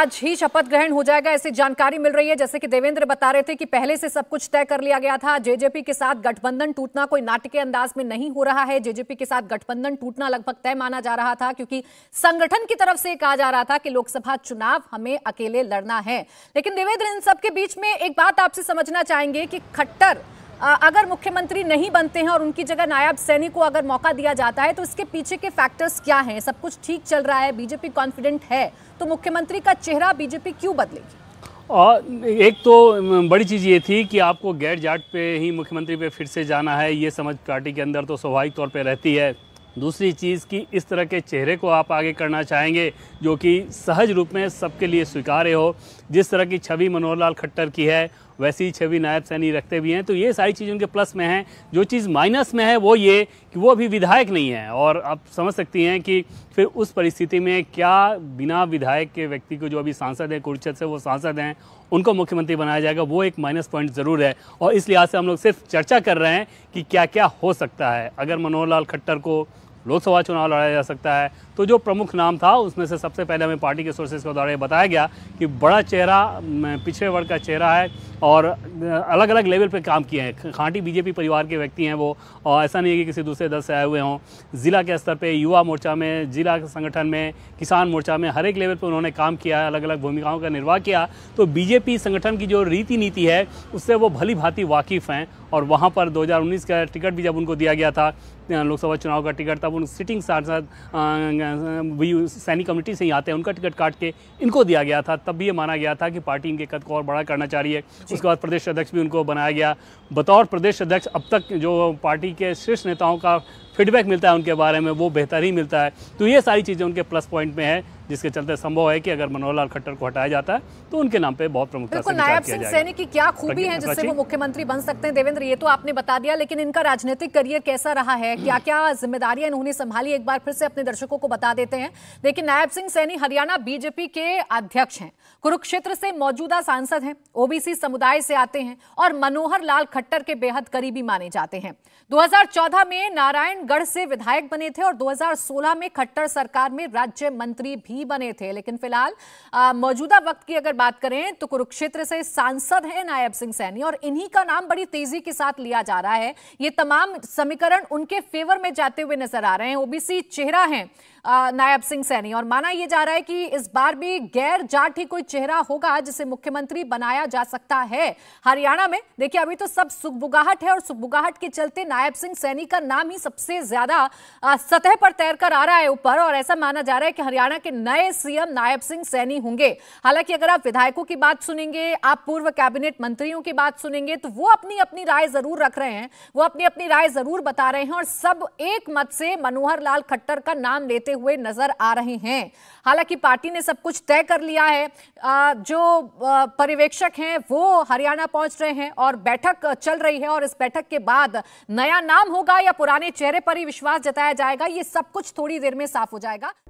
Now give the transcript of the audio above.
आज ही शपथ ग्रहण हो जाएगा ऐसी जानकारी मिल रही है जैसे कि देवेंद्र बता रहे थे कि पहले से सब कुछ तय कर लिया गया था जेजेपी के साथ गठबंधन टूटना कोई नाटकीय अंदाज में नहीं हो रहा है जेजेपी के साथ गठबंधन टूटना लगभग तय माना जा रहा था क्योंकि संगठन की तरफ से कहा जा रहा था कि लोकसभा चुनाव हमें अकेले लड़ना है लेकिन देवेंद्र इन सबके बीच में एक बात आपसे समझना चाहेंगे कि खट्टर अगर मुख्यमंत्री नहीं बनते हैं और उनकी जगह नायब सैनी को अगर मौका दिया जाता है तो इसके पीछे के फैक्टर्स क्या हैं सब कुछ ठीक चल रहा है बीजेपी कॉन्फिडेंट है तो मुख्यमंत्री का चेहरा बीजेपी क्यों बदलेगी और एक तो बड़ी चीज़ ये थी कि आपको गैर जाट पे ही मुख्यमंत्री पे फिर से जाना है ये समझ पार्टी के अंदर तो स्वाभाविक तौर पे रहती है दूसरी चीज़ कि इस तरह के चेहरे को आप आगे करना चाहेंगे जो कि सहज रूप में सबके लिए स्वीकार्य हो जिस तरह की छवि मनोहर लाल खट्टर की है वैसी ही छवि नायब सैनी रखते भी हैं तो ये सारी चीज़ उनके प्लस में है जो चीज़ माइनस में है वो ये कि वो अभी विधायक नहीं है और आप समझ सकती हैं कि फिर उस परिस्थिति में क्या बिना विधायक के व्यक्ति को जो अभी सांसद हैं कुर्चत से वो सांसद हैं उनको मुख्यमंत्री बनाया जाएगा वो एक माइनस पॉइंट ज़रूर है और इस लिहाज से हम लोग सिर्फ चर्चा कर रहे हैं कि क्या क्या हो सकता है अगर मनोहर लाल खट्टर को लोकसभा चुनाव लड़ाया जा सकता है तो जो प्रमुख नाम था उसमें से सबसे पहले हमें पार्टी के सोर्सेज के द्वारा ये बताया गया कि बड़ा चेहरा पिछड़े वर्ग का चेहरा है और अलग अलग लेवल पे काम किए हैं खांटी बीजेपी परिवार के व्यक्ति हैं वो और ऐसा नहीं है कि किसी दूसरे दल से आए हुए हों ज़िला के स्तर पे युवा मोर्चा में जिला संगठन में किसान मोर्चा में हर एक लेवल पे उन्होंने काम किया अलग अलग भूमिकाओं का निर्वाह किया तो बीजेपी संगठन की जो रीति नीति है उससे वो भली भांति वाकिफ़ हैं और वहाँ पर दो का टिकट भी जब उनको दिया गया था लोकसभा चुनाव का टिकट तब उन सिटिंग सांसद वी सैनिक कमेटी से ही आते हैं उनका टिकट काट के इनको दिया गया था तब भी ये माना गया था कि पार्टी इनके कद को और बड़ा करना चाहिए उसके बाद प्रदेश अध्यक्ष भी उनको बनाया गया बतौर प्रदेश अध्यक्ष अब तक जो पार्टी के शीर्ष नेताओं का फीडबैक मिलता है उनके बारे में वो बेहतर ही मिलता है तो ये सारी चीज़ें उनके प्लस पॉइंट में है जिसके चलते संभव है कि अगर मनोहर लाल खट्टर को हटाया जाता है तो उनके नाम पर बहुत प्रमुख नायब सिंह सैनी की क्या खूबी है जिससे वो मुख्यमंत्री बन सकते हैं देवेंद्र ये तो आपने बता दिया लेकिन इनका राजनीतिक करियर कैसा रहा है क्या क्या जिम्मेदारियां इन्होंने संभाली एक बार फिर से अपने दर्शकों को बता देते हैं देखिए नायब सिंह सैनी हरियाणा बीजेपी के अध्यक्ष हैं कुरुक्षेत्र से मौजूदा सांसद हैं ओबीसी समुदाय से आते हैं और मनोहर लाल खट्टर के बेहद करीबी माने जाते हैं 2014 में नारायणगढ़ से विधायक बने थे और 2016 में खट्टर सरकार में राज्य मंत्री भी भी बने थे लेकिन फिलहाल मौजूदा वक्त की अगर बात करें तो कुरुक्षेत्र से सांसद हैं नायब सिंह सैनी और इन्हीं का नाम बड़ी तेजी के साथ लिया जा रहा है ये तमाम समीकरण उनके फेवर में जाते हुए नजर आ रहे हैं ओबीसी चेहरा है नायब सिंह सैनी और माना यह जा रहा है कि इस बार भी गैर जाट ही कोई चेहरा होगा जिसे मुख्यमंत्री बनाया जा सकता है हरियाणा में देखिए अभी तो सब सुखबुगाहट है और सुखबुगाहट के चलते नायब सिंह सैनी का नाम ही सबसे ज्यादा सतह पर तैरकर आ रहा है ऊपर और ऐसा माना जा रहा है कि हरियाणा के न नए सीएम नायब सिंह सैनी होंगे हालांकि अगर आप विधायकों की बात सुनेंगे आप पूर्व कैबिनेट मंत्रियों की बात सुनेंगे तो वो अपनी अपनी राय जरूर रख रहे हैं वो अपनी अपनी राय जरूर बता रहे हैं और सब एक मत से मनोहर लाल खट्टर का नाम लेते हुए नजर आ रहे हैं हालांकि पार्टी ने सब कुछ तय कर लिया है जो पर्यवेक्षक हैं वो हरियाणा पहुंच रहे हैं और बैठक चल रही है और इस बैठक के बाद नया नाम होगा या पुराने चेहरे पर ही विश्वास जताया जाएगा ये सब कुछ थोड़ी देर में साफ हो जाएगा